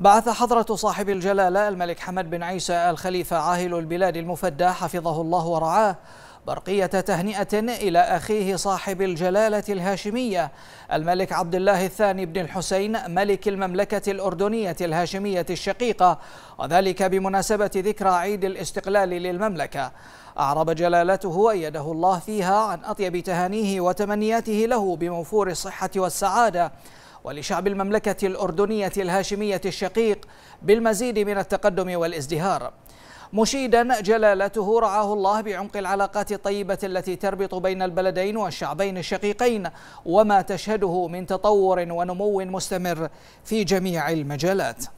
بعث حضرة صاحب الجلالة الملك حمد بن عيسى الخليفة عاهل البلاد المفدى حفظه الله ورعاه برقية تهنئة إلى أخيه صاحب الجلالة الهاشمية الملك عبد الله الثاني بن الحسين ملك المملكة الأردنية الهاشمية الشقيقة وذلك بمناسبة ذكرى عيد الاستقلال للمملكة أعرب جلالته أيده الله فيها عن أطيب تهانيه وتمنياته له بموفور الصحة والسعادة ولشعب المملكة الأردنية الهاشمية الشقيق بالمزيد من التقدم والازدهار مشيدا جلالته رعاه الله بعمق العلاقات الطيبة التي تربط بين البلدين والشعبين الشقيقين وما تشهده من تطور ونمو مستمر في جميع المجالات